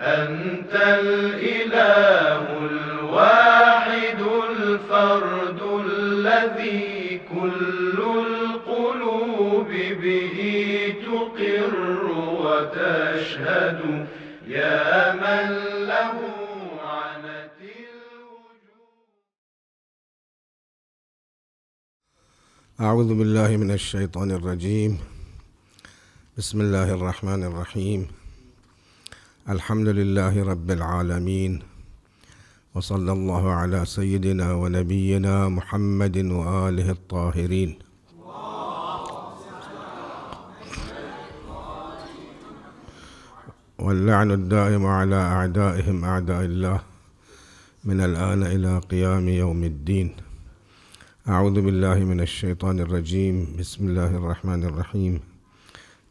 أنت الإله الواحد الفرد الذي كل القلوب به تقر وتشهد يا من له أعوذ بالله من الشيطان الرجيم بسم الله الرحمن الرحيم الحمد لله رب العالمين وصلى الله على سيدنا ونبينا محمد وآله الطاهرين واللعن الدائم على أعدائهم أعداء الله من الآن إلى قيام يوم الدين أعوذ بالله من الشيطان الرجيم بسم الله الرحمن الرحيم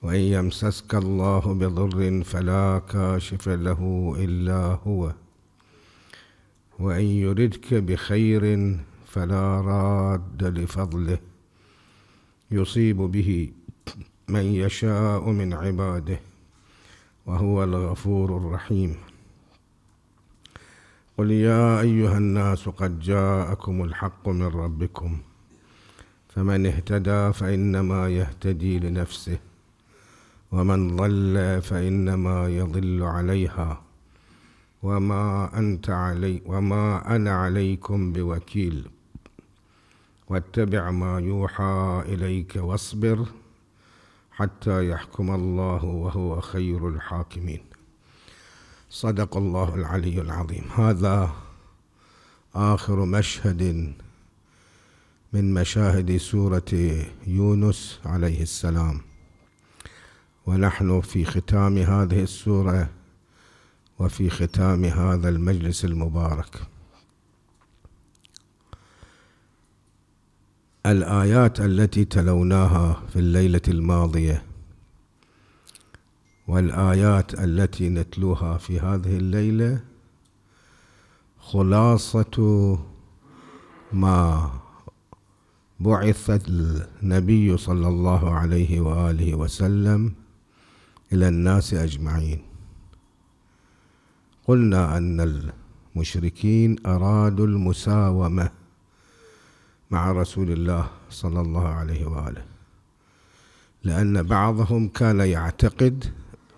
وإن يمسسك الله بضر فلا كاشف له إلا هو وإن يردك بخير فلا راد لفضله يصيب به من يشاء من عباده وهو الغفور الرحيم قل يا أيها الناس قد جاءكم الحق من ربكم فمن اهتدى فإنما يهتدي لنفسه ومن ضل فإنما يضل عليها وما أنت علي وما أنا عليكم بوكيل واتبع ما يوحى إليك واصبر حتى يحكم الله وهو خير الحاكمين صدق الله العلي العظيم هذا آخر مشهد من مشاهد سورة يونس عليه السلام ونحن في ختام هذه السورة وفي ختام هذا المجلس المبارك الآيات التي تلوناها في الليلة الماضية والآيات التي نتلوها في هذه الليلة خلاصة ما بعث النبي صلى الله عليه وآله وسلم إلى الناس أجمعين قلنا أن المشركين أرادوا المساومة مع رسول الله صلى الله عليه وآله لأن بعضهم كان يعتقد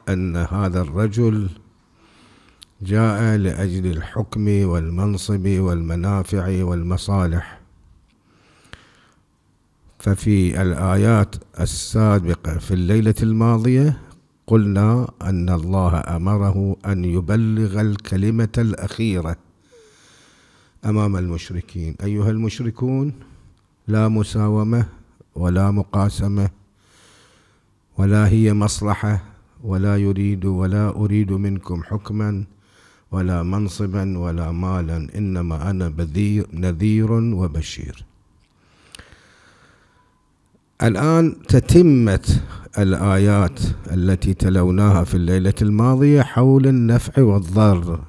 أن هذا الرجل جاء لأجل الحكم والمنصب والمنافع والمصالح ففي الآيات السابقة في الليلة الماضية قلنا أن الله أمره أن يبلغ الكلمة الأخيرة أمام المشركين أيها المشركون لا مساومة ولا مقاسمة ولا هي مصلحة ولا يريد ولا أريد منكم حكما ولا منصبا ولا مالا إنما أنا نذير وبشير الآن تتمة الآيات التي تلوناها في الليلة الماضية حول النفع والضر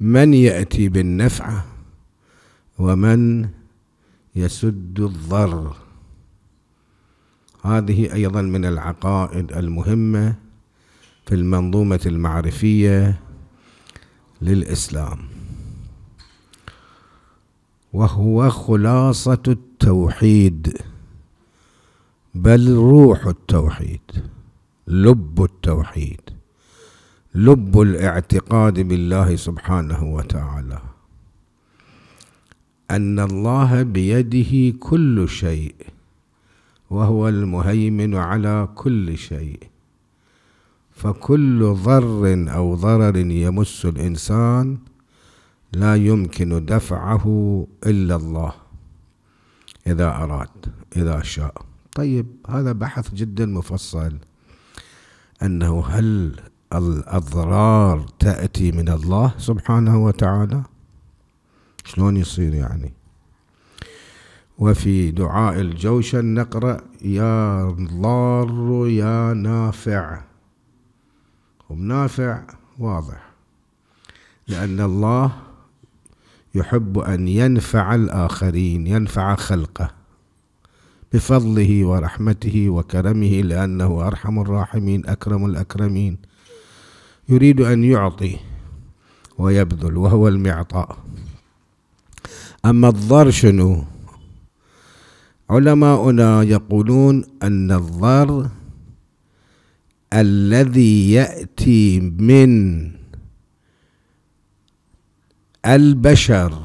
من يأتي بالنفع ومن يسد الضر هذه أيضا من العقائد المهمة في المنظومة المعرفية للإسلام وهو خلاصة التوحيد بل روح التوحيد لب التوحيد لب الاعتقاد بالله سبحانه وتعالى ان الله بيده كل شيء وهو المهيمن على كل شيء فكل ضر او ضرر يمس الانسان لا يمكن دفعه الا الله إذا أراد إذا شاء طيب هذا بحث جدا مفصل أنه هل الأضرار تأتي من الله سبحانه وتعالى شلون يصير يعني وفي دعاء الجوشن نقرأ يا ضار يا نافع هم نافع واضح لأن الله يحب أن ينفع الآخرين ينفع خلقه بفضله ورحمته وكرمه لأنه أرحم الراحمين أكرم الأكرمين يريد أن يعطي ويبذل وهو المعطاء أما الضر شنو علماؤنا يقولون أن الضر الذي يأتي من البشر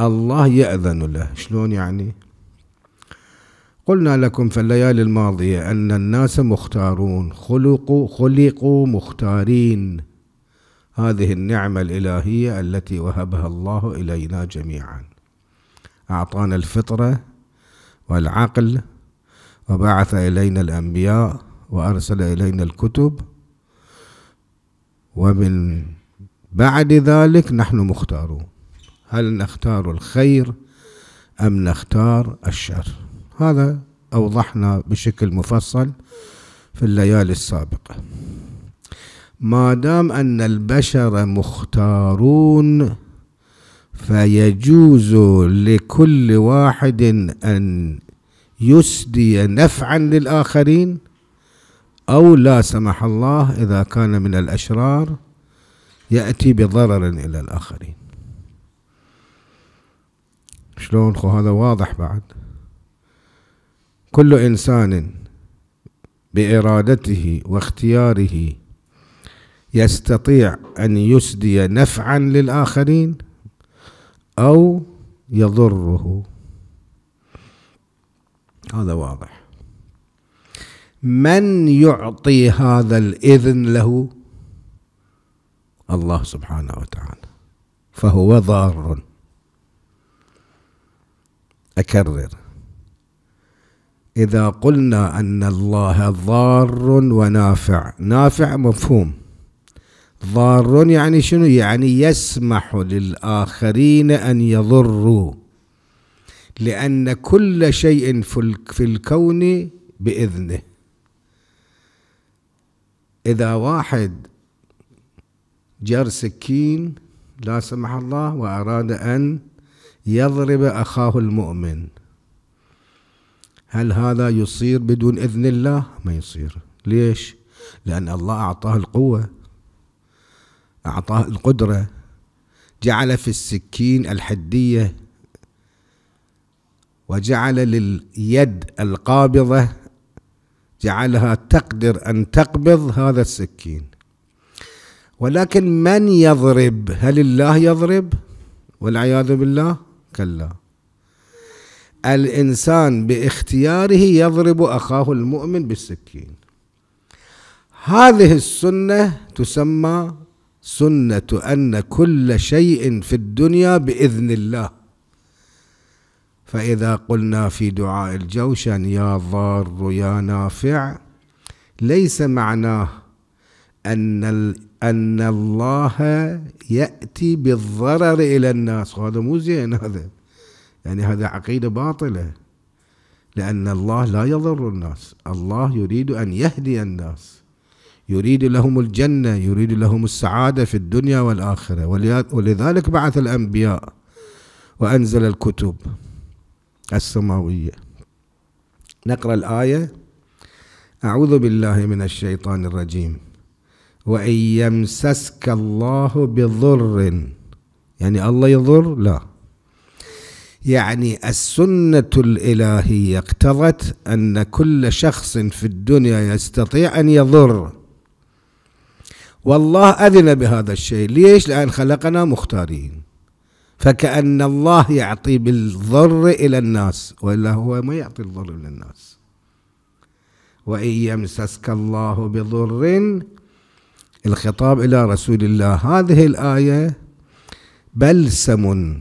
الله يأذن له شلون يعني قلنا لكم في الليالي الماضية أن الناس مختارون خلقوا, خلقوا مختارين هذه النعمة الإلهية التي وهبها الله إلينا جميعا أعطانا الفطرة والعقل وبعث إلينا الأنبياء وأرسل إلينا الكتب ومن بعد ذلك نحن مختارون هل نختار الخير أم نختار الشر هذا أوضحنا بشكل مفصل في الليالي السابقة ما دام أن البشر مختارون فيجوز لكل واحد أن يسدي نفعا للآخرين أو لا سمح الله إذا كان من الأشرار يأتي بضرر إلى الآخرين شلون خو هذا واضح بعد كل إنسان بإرادته واختياره يستطيع أن يسدي نفعا للآخرين أو يضره هذا واضح من يعطي هذا الإذن له الله سبحانه وتعالى فهو ضار أكرر إذا قلنا أن الله ضار ونافع نافع مفهوم ضار يعني شنو يعني يسمح للآخرين أن يضروا لأن كل شيء في الكون بإذنه إذا واحد جر سكين لا سمح الله وأراد أن يضرب أخاه المؤمن هل هذا يصير بدون إذن الله؟ ما يصير ليش؟ لأن الله أعطاه القوة أعطاه القدرة جعل في السكين الحدية وجعل لليد القابضة جعلها تقدر أن تقبض هذا السكين ولكن من يضرب هل الله يضرب والعياذ بالله كلا الإنسان باختياره يضرب أخاه المؤمن بالسكين هذه السنة تسمى سنة أن كل شيء في الدنيا بإذن الله فإذا قلنا في دعاء الجوشن يا ضار يا نافع ليس معناه أن أن الله يأتي بالضرر إلى الناس وهذا مو زين هذا يعني هذا عقيدة باطلة لأن الله لا يضر الناس الله يريد أن يهدي الناس يريد لهم الجنة يريد لهم السعادة في الدنيا والآخرة ولذلك بعث الأنبياء وأنزل الكتب السماوية نقرأ الآية أعوذ بالله من الشيطان الرجيم وإن يمسسك الله بضر يعني الله يضر لا يعني السنة الإلهية اقتضت أن كل شخص في الدنيا يستطيع أن يضر والله أذن بهذا الشيء ليش؟ لأن خلقنا مختارين فكأن الله يعطي بالضر إلى الناس وإلا هو ما يعطي الضر إلى الناس وإن يمسسك الله بضر الخطاب إلى رسول الله هذه الآية بلسم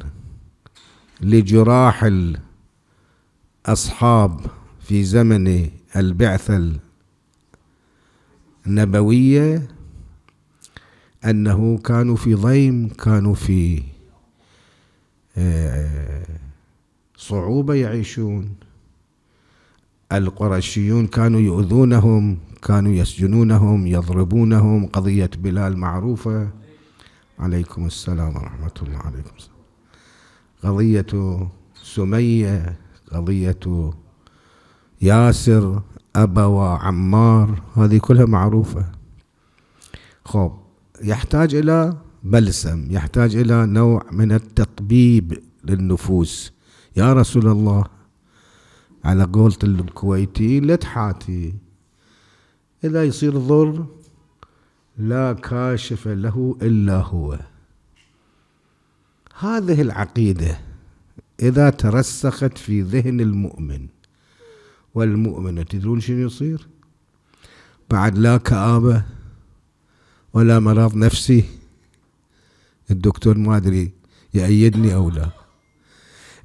لجراح الأصحاب في زمن البعثة النبوية أنه كانوا في ضيم كانوا في آه، صعوبة يعيشون القرشيون كانوا يؤذونهم كانوا يسجنونهم يضربونهم قضية بلال معروفة عليكم السلام ورحمة الله عليكم السلام. قضية سمية قضية ياسر أبا وعمار هذه كلها معروفة خب يحتاج إلى بلسم يحتاج إلى نوع من التطبيب للنفوس يا رسول الله على قولة الكويتي لا تحاتي إذا يصير ضر لا كاشف له إلا هو هذه العقيدة إذا ترسخت في ذهن المؤمن والمؤمنة تدرون شنو يصير بعد لا كآبة ولا مرض نفسي الدكتور ما أدري يأيدني أو لا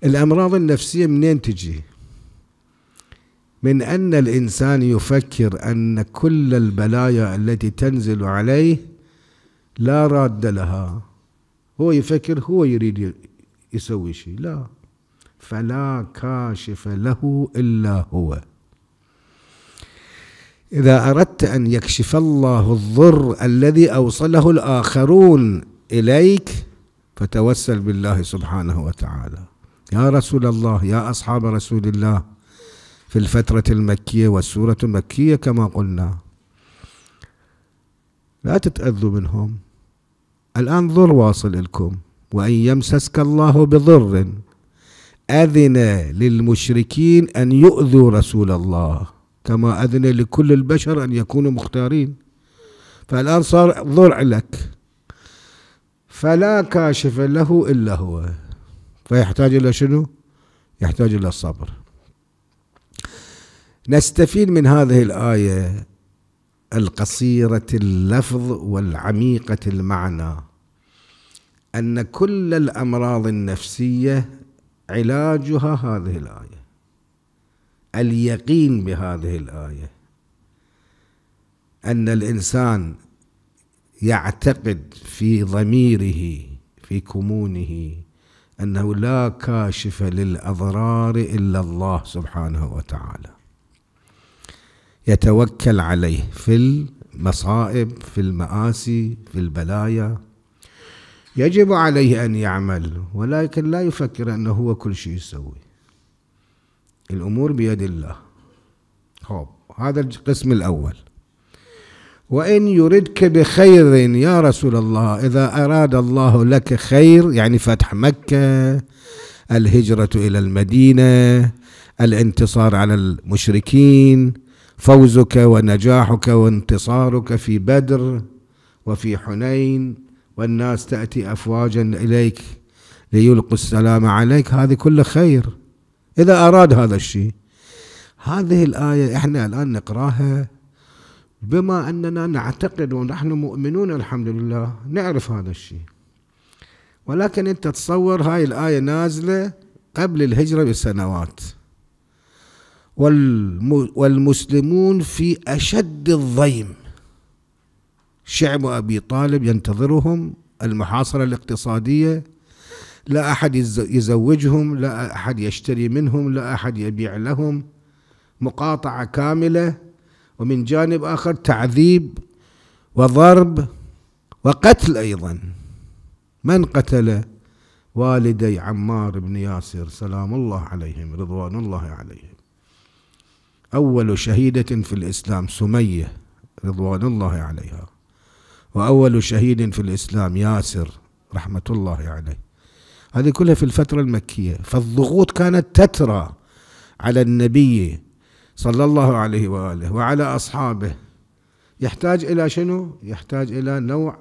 الأمراض النفسية منين تجي من أن الإنسان يفكر أن كل البلايا التي تنزل عليه لا راد لها هو يفكر هو يريد يسوي شيء لا فلا كاشف له إلا هو إذا أردت أن يكشف الله الضر الذي أوصله الآخرون إليك فتوسل بالله سبحانه وتعالى يا رسول الله يا أصحاب رسول الله في الفترة المكية والسورة المكية كما قلنا لا تتأذوا منهم الآن ضر واصل لكم وأن يمسسك الله بضر أذن للمشركين أن يؤذوا رسول الله كما أذن لكل البشر أن يكونوا مختارين فالآن صار ضرع لك فلا كاشف له إلا هو فيحتاج إلى شنو؟ يحتاج إلى الصبر نستفيد من هذه الايه القصيره اللفظ والعميقه المعنى ان كل الامراض النفسيه علاجها هذه الايه اليقين بهذه الايه ان الانسان يعتقد في ضميره في كمونه انه لا كاشف للاضرار الا الله سبحانه وتعالى يتوكل عليه في المصائب في المآسي في البلايا يجب عليه أن يعمل ولكن لا يفكر أنه هو كل شيء يسوي الأمور بيد الله خوب. هذا القسم الأول وإن يردك بخير يا رسول الله إذا أراد الله لك خير يعني فتح مكة الهجرة إلى المدينة الانتصار على المشركين فوزك ونجاحك وانتصارك في بدر وفي حنين والناس تأتي أفواجا إليك ليلقوا السلام عليك هذه كل خير إذا أراد هذا الشيء هذه الآية إحنا الآن نقراها بما أننا نعتقد ونحن مؤمنون الحمد لله نعرف هذا الشيء ولكن أنت تصور هاي الآية نازلة قبل الهجرة بسنوات والمسلمون في أشد الضيم شعب أبي طالب ينتظرهم المحاصرة الاقتصادية لا أحد يزوجهم لا أحد يشتري منهم لا أحد يبيع لهم مقاطعة كاملة ومن جانب آخر تعذيب وضرب وقتل أيضا من قتل والدي عمار بن ياسر سلام الله عليهم رضوان الله عليهم أول شهيدة في الإسلام سمية رضوان الله عليها وأول شهيد في الإسلام ياسر رحمة الله عليه هذه كلها في الفترة المكية فالضغوط كانت تترى على النبي صلى الله عليه وآله وعلى أصحابه يحتاج إلى شنو؟ يحتاج إلى نوع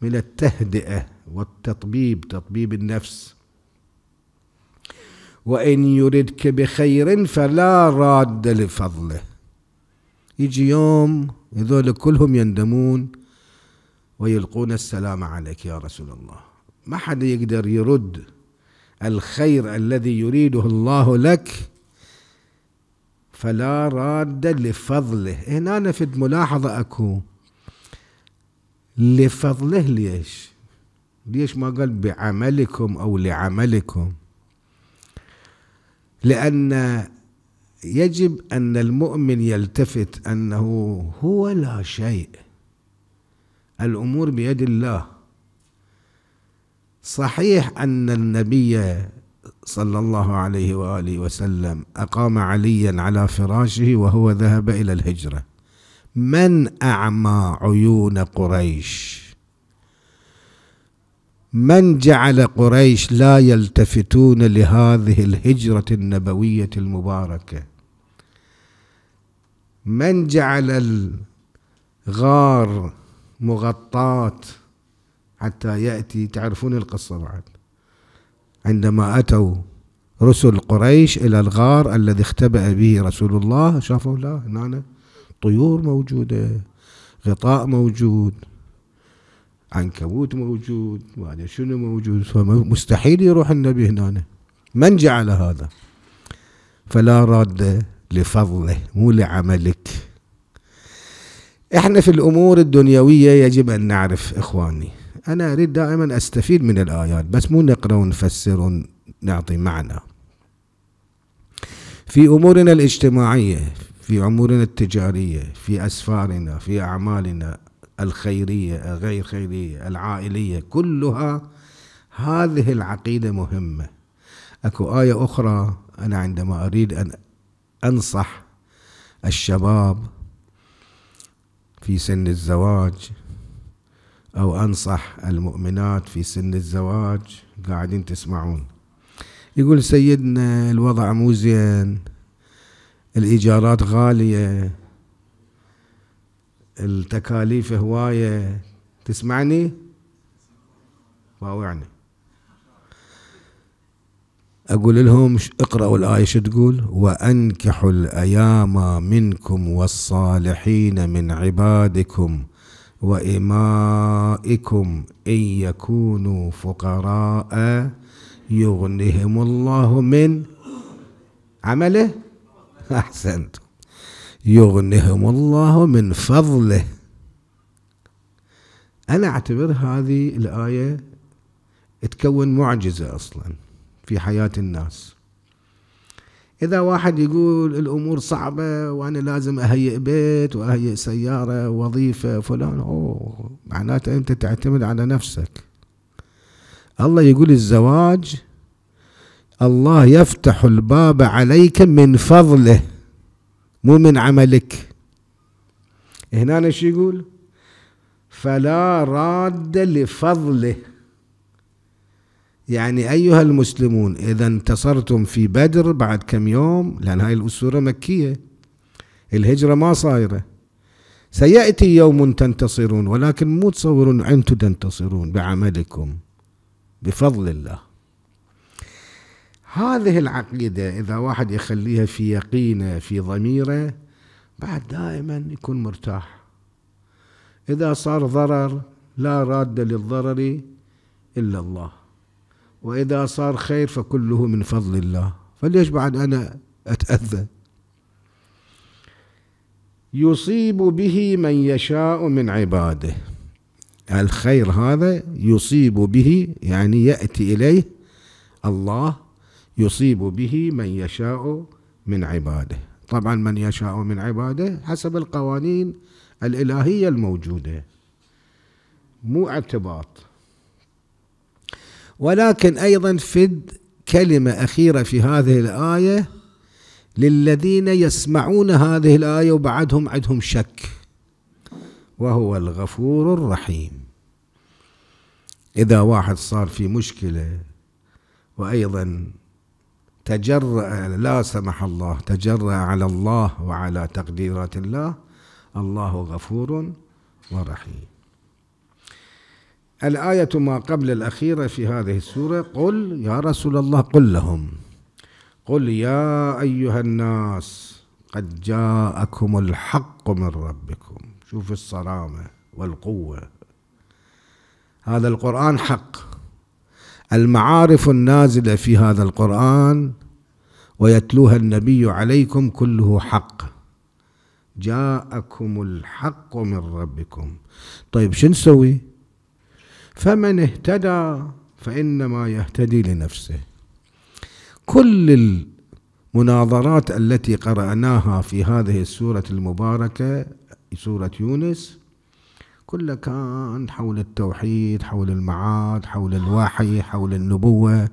من التهدئة والتطبيب تطبيب النفس وإن يردك بخير فلا راد لفضله يجي يوم هذول كلهم يندمون ويلقون السلام عليك يا رسول الله ما حد يقدر يرد الخير الذي يريده الله لك فلا راد لفضله هنا في ملاحظة أكو لفضله ليش ليش ما قال بعملكم أو لعملكم لأن يجب أن المؤمن يلتفت أنه هو لا شيء الأمور بيد الله صحيح أن النبي صلى الله عليه وآله وسلم أقام عليا على فراشه وهو ذهب إلى الهجرة من أعمى عيون قريش من جعل قريش لا يلتفتون لهذه الهجرة النبوية المباركة من جعل الغار مغطاة حتى يأتي تعرفون القصة بعد عندما أتوا رسل قريش إلى الغار الذي اختبأ به رسول الله شافوا لا هنا طيور موجودة غطاء موجود عنكبوت موجود وهذا شنو موجود فمستحيل يروح النبي هنا من جعل هذا فلا راد لفضله مو لعملك احنا في الامور الدنيويه يجب ان نعرف اخواني انا اريد دائما استفيد من الايات بس مو نقرا ونفسر ونعطي معنى في امورنا الاجتماعيه في امورنا التجاريه في اسفارنا في اعمالنا الخيريه غير خيريه العائليه كلها هذه العقيده مهمه اكو ايه اخرى انا عندما اريد ان انصح الشباب في سن الزواج او انصح المؤمنات في سن الزواج قاعدين تسمعون يقول سيدنا الوضع مو زين الايجارات غاليه التكاليف هواية تسمعني واوعني أقول لهم اقرأوا الآية شو تقول وأنكحوا الأيام منكم والصالحين من عبادكم وإمائكم إن يكونوا فقراء يغنهم الله من عمله أحسنتم يغنهم الله من فضله أنا أعتبر هذه الآية تكون معجزة أصلا في حياة الناس إذا واحد يقول الأمور صعبة وأنا لازم أهيئ بيت وأهيئ سيارة وظيفة فلان أوه معناته أنت تعتمد على نفسك الله يقول الزواج الله يفتح الباب عليك من فضله مو من عملك هنا ايش يقول فلا راد لفضله يعني أيها المسلمون إذا انتصرتم في بدر بعد كم يوم لأن هاي الأسورة مكية الهجرة ما صايرة سيأتي يوم تنتصرون ولكن مو تصورون أنتم تنتصرون بعملكم بفضل الله هذه العقيدة إذا واحد يخليها في يقينه في ضميره بعد دائما يكون مرتاح إذا صار ضرر لا راد للضرر إلا الله وإذا صار خير فكله من فضل الله فليش بعد أنا أتأذى يصيب به من يشاء من عباده الخير هذا يصيب به يعني يأتي إليه الله يصيب به من يشاء من عباده طبعا من يشاء من عباده حسب القوانين الإلهية الموجودة مو اعتباط ولكن أيضا فد كلمة أخيرة في هذه الآية للذين يسمعون هذه الآية وبعدهم عندهم شك وهو الغفور الرحيم إذا واحد صار في مشكلة وأيضا تجرأ لا سمح الله تجرأ على الله وعلى تقديرات الله الله غفور ورحيم الآية ما قبل الأخيرة في هذه السورة قل يا رسول الله قل لهم قل يا أيها الناس قد جاءكم الحق من ربكم شوف الصرامة والقوة هذا القرآن حق المعارف النازله في هذا القران ويتلوها النبي عليكم كله حق جاءكم الحق من ربكم طيب شو نسوي فمن اهتدى فانما يهتدي لنفسه كل المناظرات التي قراناها في هذه السوره المباركه سوره يونس كله كان حول التوحيد حول المعاد حول الوحي حول النبوة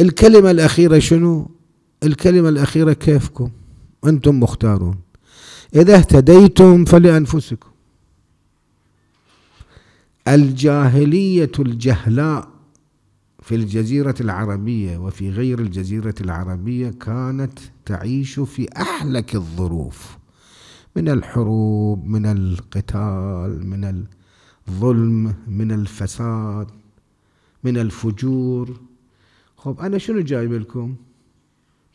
الكلمة الأخيرة شنو الكلمة الأخيرة كيفكم أنتم مختارون إذا اهتديتم فلأنفسكم الجاهلية الجهلاء في الجزيرة العربية وفي غير الجزيرة العربية كانت تعيش في أحلك الظروف من الحروب من القتال من الظلم من الفساد من الفجور خب أنا شنو جايب لكم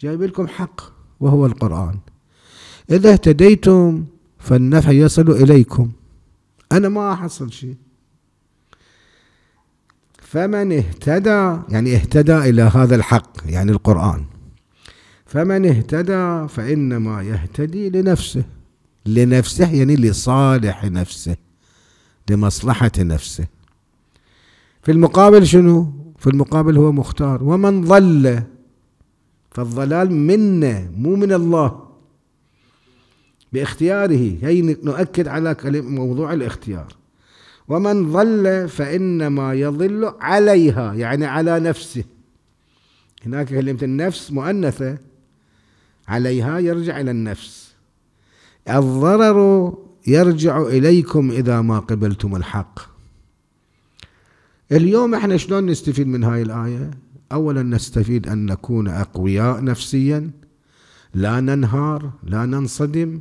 جايب لكم حق وهو القرآن إذا اهتديتم فالنفع يصل إليكم أنا ما أحصل شيء فمن اهتدى يعني اهتدى إلى هذا الحق يعني القرآن فمن اهتدى فإنما يهتدي لنفسه لنفسه يعني لصالح نفسه لمصلحة نفسه في المقابل شنو في المقابل هو مختار ومن ضل فالضلال منا مو من الله باختياره هي نؤكد على موضوع الاختيار ومن ضل فإنما يضل عليها يعني على نفسه هناك كلمة النفس مؤنثة عليها يرجع إلى النفس الضرر يرجع إليكم إذا ما قبلتم الحق اليوم احنا شلون نستفيد من هاي الآية أولا نستفيد أن نكون أقوياء نفسيا لا ننهار لا ننصدم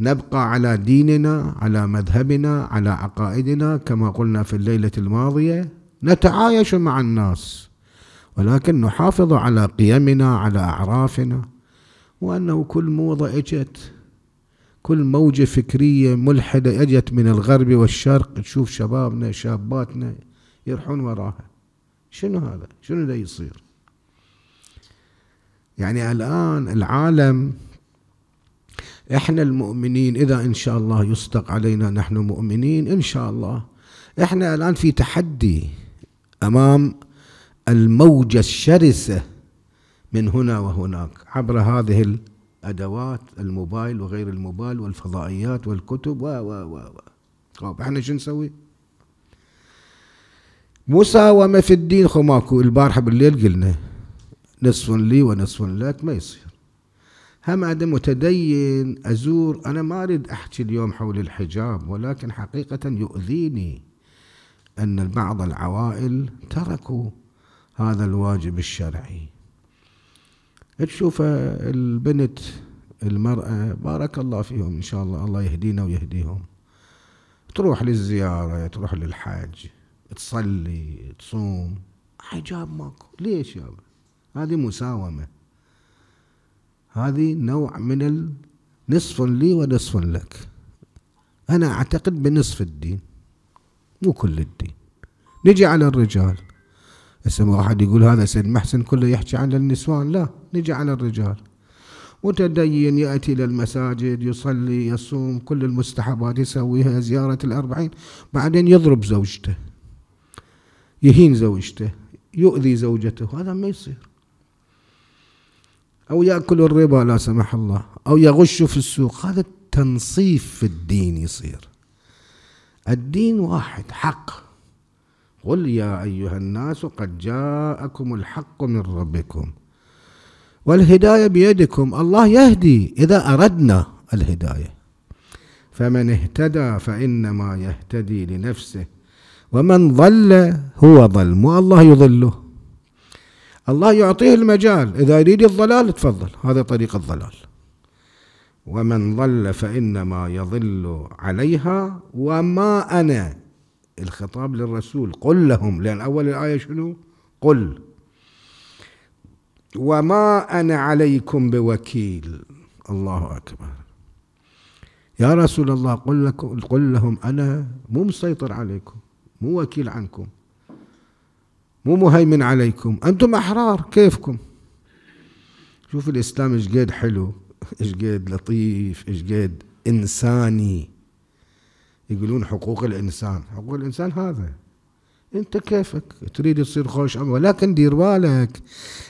نبقى على ديننا على مذهبنا على عقائدنا كما قلنا في الليلة الماضية نتعايش مع الناس ولكن نحافظ على قيمنا على أعرافنا وأنه كل موضة إجت كل موجة فكرية ملحدة أجت من الغرب والشرق تشوف شبابنا شاباتنا يرحون وراها شنو هذا شنو ده يصير يعني الآن العالم احنا المؤمنين اذا ان شاء الله يصدق علينا نحن مؤمنين ان شاء الله احنا الان في تحدي امام الموجه الشرسه من هنا وهناك عبر هذه ادوات الموبايل وغير الموبايل والفضائيات والكتب و و و و احنا شو نسوي؟ مساومه في الدين خو ماكو البارحه بالليل قلنا نصف لي ونصف لك ما يصير هم هذا متدين ازور انا ما اريد احكي اليوم حول الحجاب ولكن حقيقه يؤذيني ان بعض العوائل تركوا هذا الواجب الشرعي تشوف البنت المرأة بارك الله فيهم إن شاء الله الله يهدينا ويهديهم تروح للزيارة تروح للحاج تصلي تصوم حجاب ماكو ليش يابا هذه مساومة هذه نوع من نصف لي ونصف لك أنا أعتقد بنصف الدين مو كل الدين نجي على الرجال اسم واحد يقول هذا سيد محسن كله يحكي عن النسوان لا نجي على الرجال متدين يأتي إلى المساجد يصلي يصوم كل المستحبات يسويها زيارة الأربعين بعدين يضرب زوجته يهين زوجته يؤذي زوجته هذا ما يصير أو يأكل الربا لا سمح الله أو يغش في السوق هذا التنصيف في الدين يصير الدين واحد حق قل يا أيها الناس قد جاءكم الحق من ربكم والهداية بيدكم الله يهدي إذا أردنا الهداية فمن اهتدى فإنما يهتدي لنفسه ومن ضل هو ظلم والله يضله الله يعطيه المجال إذا يريد الضلال تفضل هذا طريق الضلال ومن ضل فإنما يضل عليها وما أنا الخطاب للرسول قل لهم لأن أول الآية شنو قل وما انا عليكم بوكيل الله اكبر يا رسول الله قل لكم قل لهم انا مو مسيطر عليكم مو وكيل عنكم مو مهيمن عليكم انتم احرار كيفكم شوف الاسلام ايش قد حلو ايش قد لطيف ايش قد انساني يقولون حقوق الانسان حقوق الانسان هذا انت كيفك تريد تصير خوش عمر ولكن دير بالك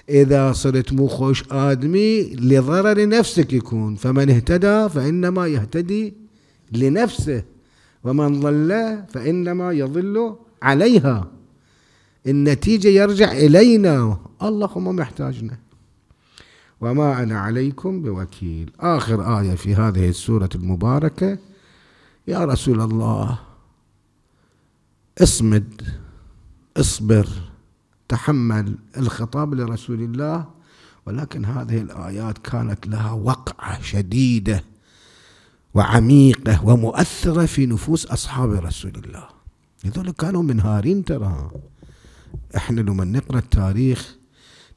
اذا صرت مو خوش ادمي لضرر نفسك يكون فمن اهتدى فانما يهتدي لنفسه ومن ضل فانما يضل عليها النتيجه يرجع الينا الله ما محتاجنا وما انا عليكم بوكيل اخر ايه في هذه السوره المباركه يا رسول الله اصمد اصبر تحمل الخطاب لرسول الله ولكن هذه الآيات كانت لها وقعة شديدة وعميقة ومؤثرة في نفوس أصحاب رسول الله هذول كانوا منهارين ترى احنا لما نقرا التاريخ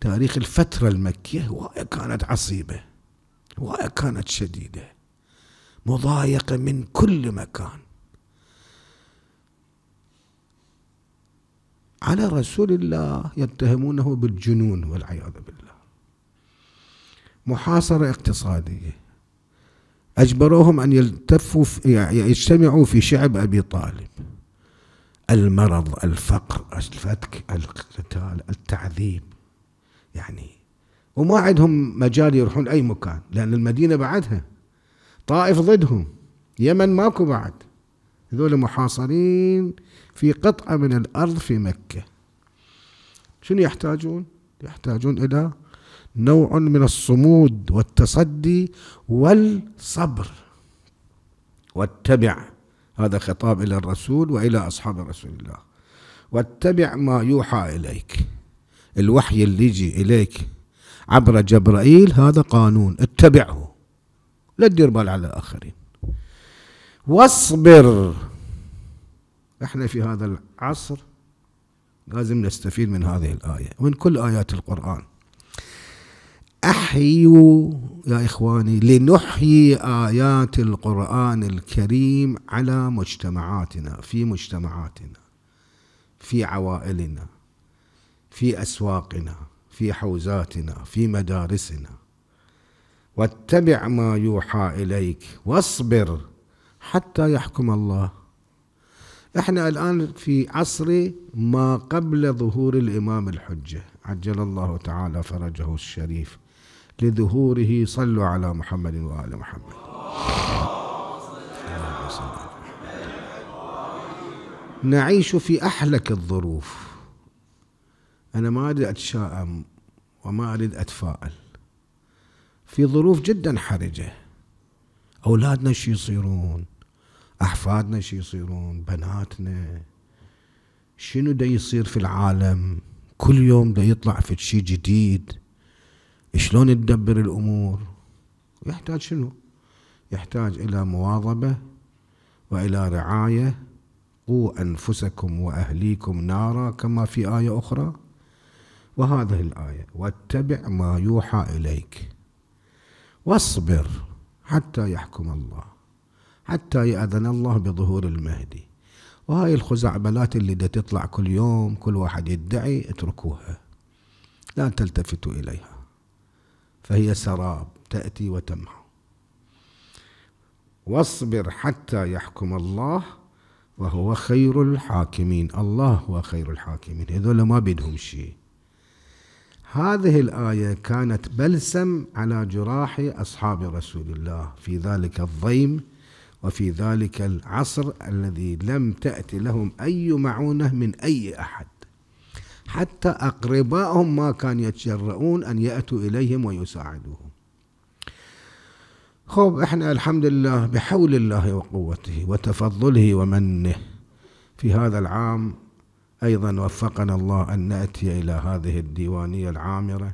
تاريخ الفترة المكية هواية كانت عصيبة هواية كانت شديدة مضايقة من كل مكان على رسول الله يتهمونه بالجنون والعياذ بالله محاصرة اقتصادية أجبروهم أن يلتفوا يعني يجتمعوا في شعب أبي طالب المرض الفقر الفتك القتال التعذيب يعني وما عندهم مجال يروحون أي مكان لأن المدينة بعدها طائف ضدهم يمن ماكو بعد هذول محاصرين في قطعة من الأرض في مكة شنو يحتاجون؟ يحتاجون إلى نوع من الصمود والتصدي والصبر واتبع هذا خطاب إلى الرسول وإلى أصحاب رسول الله واتبع ما يوحى إليك الوحي اللي يجي إليك عبر جبرائيل هذا قانون اتبعه لا تدير بال على الآخرين واصبر احنا في هذا العصر لازم نستفيد من هذه الآية ومن كل آيات القرآن أحيوا يا إخواني لنحيي آيات القرآن الكريم على مجتمعاتنا في مجتمعاتنا في عوائلنا في أسواقنا في حوزاتنا في مدارسنا واتبع ما يوحى إليك واصبر حتى يحكم الله احنا الآن في عصر ما قبل ظهور الإمام الحجة عجل الله تعالى فرجه الشريف لظهوره صلوا على محمد وآل محمد نعيش في أحلك الظروف أنا ما أريد أتشائم وما أريد أتفائل في ظروف جدا حرجة أولادنا شو يصيرون أحفادنا شي يصيرون بناتنا شنو دا يصير في العالم كل يوم دا يطلع في شي جديد شلون تدبر الأمور يحتاج شنو يحتاج إلى مواظبة وإلى رعاية قوا أنفسكم وأهليكم نارا كما في آية أخرى وهذه الآية واتبع ما يوحى إليك واصبر حتى يحكم الله حتى يأذن الله بظهور المهدي وهاي الخزعبلات اللي دا تطلع كل يوم كل واحد يدعي اتركوها لا تلتفتوا إليها فهي سراب تأتي وتمحو واصبر حتى يحكم الله وهو خير الحاكمين الله هو خير الحاكمين هذول ما بدهم شيء هذه الآية كانت بلسم على جراح أصحاب رسول الله في ذلك الضيم وفي ذلك العصر الذي لم تأتي لهم أي معونة من أي أحد حتى أقربائهم ما كان يتجرؤون أن يأتوا إليهم ويساعدوهم خب احنا الحمد لله بحول الله وقوته وتفضله ومنه في هذا العام أيضا وفقنا الله أن نأتي إلى هذه الديوانية العامرة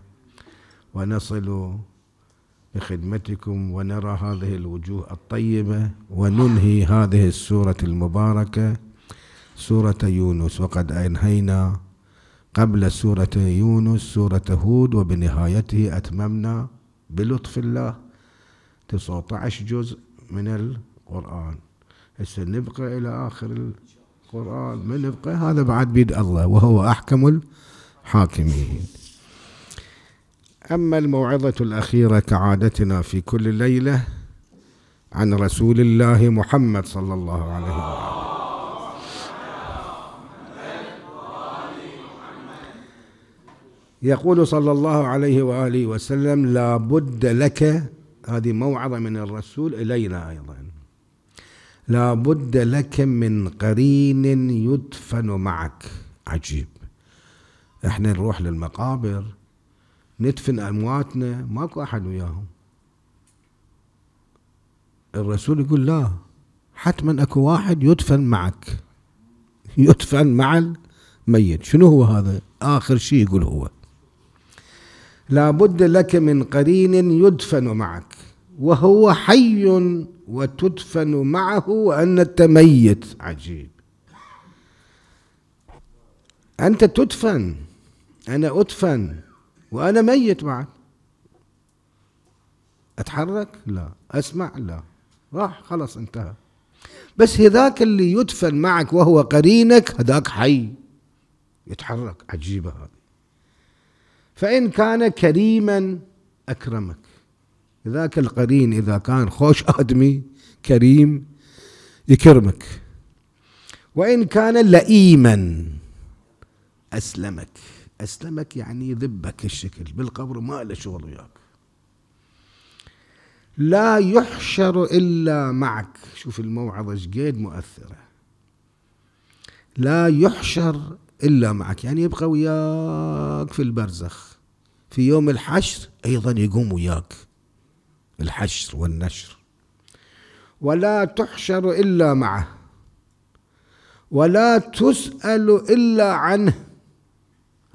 ونصل بخدمتكم ونرى هذه الوجوه الطيبة وننهي هذه السورة المباركة سورة يونس وقد أنهينا قبل سورة يونس سورة هود وبنهايته أتممنا بلطف الله 19 جزء من القرآن هسه نبقى إلى آخر القرآن من نبقى هذا بعد بيد الله وهو أحكم الحاكمين أما الموعظة الأخيرة كعادتنا في كل ليلة عن رسول الله محمد صلى الله عليه وسلم يقول صلى الله عليه وآله وسلم لا بد لك هذه موعظة من الرسول إلينا أيضا لا بد لك من قرين يدفن معك عجيب احنا نروح للمقابر ندفن أمواتنا ماكو أحد وياهم الرسول يقول لا حتما أكو واحد يدفن معك يدفن مع الميت شنو هو هذا آخر شيء يقول هو لابد لك من قرين يدفن معك وهو حي وتدفن معه وأن ميت عجيب أنت تدفن أنا أدفن وأنا ميت بعد أتحرك؟ لا أسمع؟ لا راح خلاص انتهى بس هذاك اللي يدفن معك وهو قرينك هذاك حي يتحرك عجيبة هذه فإن كان كريما أكرمك ذاك القرين إذا كان خوش آدمي كريم يكرمك وإن كان لئيما أسلمك أسلمك يعني يذبك الشكل بالقبر ما له شغل وياك لا يحشر إلا معك شوف الموعظة شقد مؤثرة لا يحشر إلا معك يعني يبقى وياك في البرزخ في يوم الحشر أيضا يقوم وياك الحشر والنشر ولا تحشر إلا معه ولا تسأل إلا عنه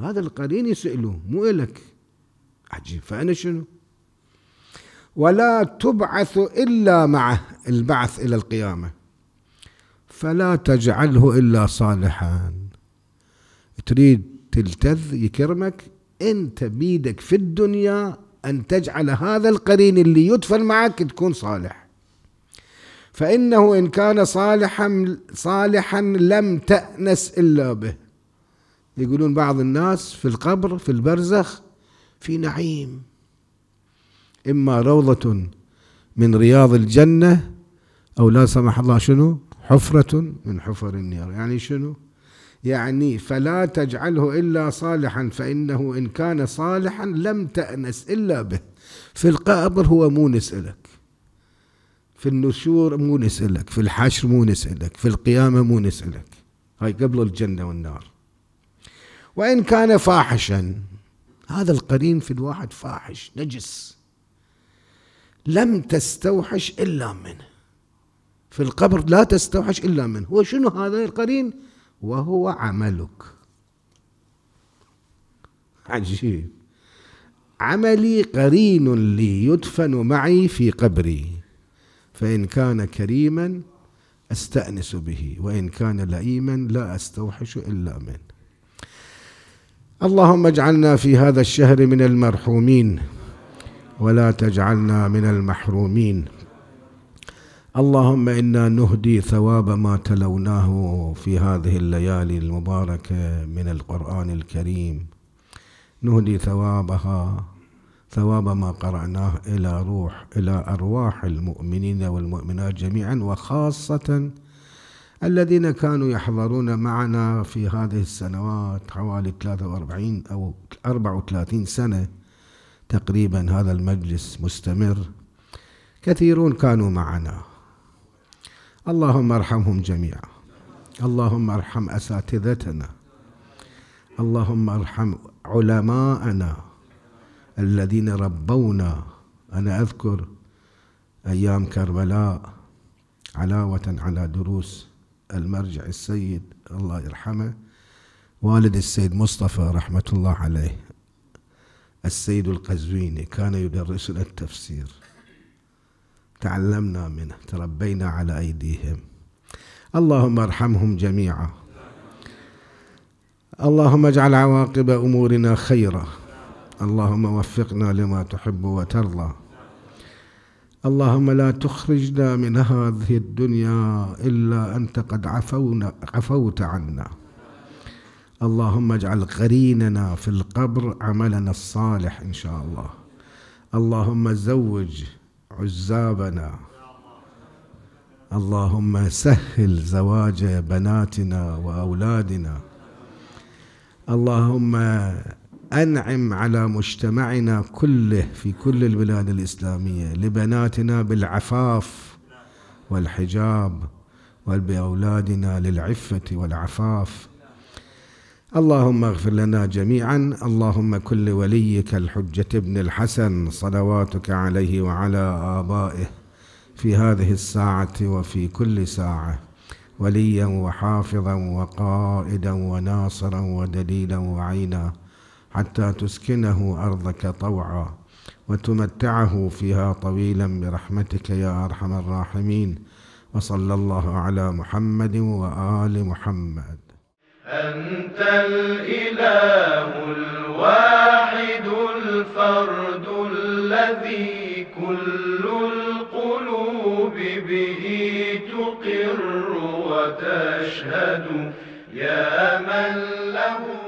هذا القرين يسأله مو إلك عجيب فأنا شنو ولا تبعث إلا معه البعث إلى القيامة فلا تجعله إلا صالحا تريد تلتذ يكرمك أنت بيدك في الدنيا أن تجعل هذا القرين اللي يدفن معك تكون صالح فإنه إن كان صالحا صالحا لم تأنس إلا به يقولون بعض الناس في القبر في البرزخ في نعيم إما روضة من رياض الجنة أو لا سمح الله شنو حفرة من حفر النار يعني شنو يعني فلا تجعله إلا صالحا فإنه إن كان صالحا لم تأنس إلا به في القبر هو مونس لك في النشور مونس لك في الحشر مونس لك في القيامة مونس لك هاي قبل الجنة والنار وإن كان فاحشا هذا القرين في الواحد فاحش نجس لم تستوحش إلا منه في القبر لا تستوحش إلا منه هو شنو هذا القرين وهو عملك عجيب عملي قرين لي يدفن معي في قبري فإن كان كريما أستأنس به وإن كان لئيما لا أستوحش إلا منه اللهم اجعلنا في هذا الشهر من المرحومين ولا تجعلنا من المحرومين اللهم انا نهدي ثواب ما تلوناه في هذه الليالي المباركه من القران الكريم نهدي ثوابها ثواب ما قرأناه إلى روح إلى أرواح المؤمنين والمؤمنات جميعا وخاصة الذين كانوا يحضرون معنا في هذه السنوات حوالي 43 أو 34 سنة تقريبا هذا المجلس مستمر كثيرون كانوا معنا اللهم ارحمهم جميعا اللهم ارحم أساتذتنا اللهم ارحم علماءنا الذين ربونا أنا أذكر أيام كربلاء علاوة على دروس المرجع السيد الله يرحمه والد السيد مصطفى رحمة الله عليه السيد القزويني كان يدرسنا التفسير تعلمنا منه تربينا على أيديهم اللهم ارحمهم جميعا اللهم اجعل عواقب أمورنا خيرا اللهم وفقنا لما تحب وترضى اللهم لا تخرجنا من هذه الدنيا إلا أنت قد عفونا عفوت عنا اللهم اجعل قريننا في القبر عملنا الصالح إن شاء الله اللهم زوج عزابنا اللهم سهل زواج بناتنا وأولادنا اللهم أنعم على مجتمعنا كله في كل البلاد الإسلامية لبناتنا بالعفاف والحجاب وبأولادنا للعفة والعفاف اللهم اغفر لنا جميعا اللهم كل وليك الحجة ابن الحسن صلواتك عليه وعلى آبائه في هذه الساعة وفي كل ساعة وليا وحافظا وقائدا وناصرا ودليلا وعينا حتى تسكنه أرضك طوعا وتمتعه فيها طويلا برحمتك يا أرحم الراحمين وصلى الله على محمد وآل محمد أنت الإله الواحد الفرد الذي كل القلوب به تقر وتشهد يا من له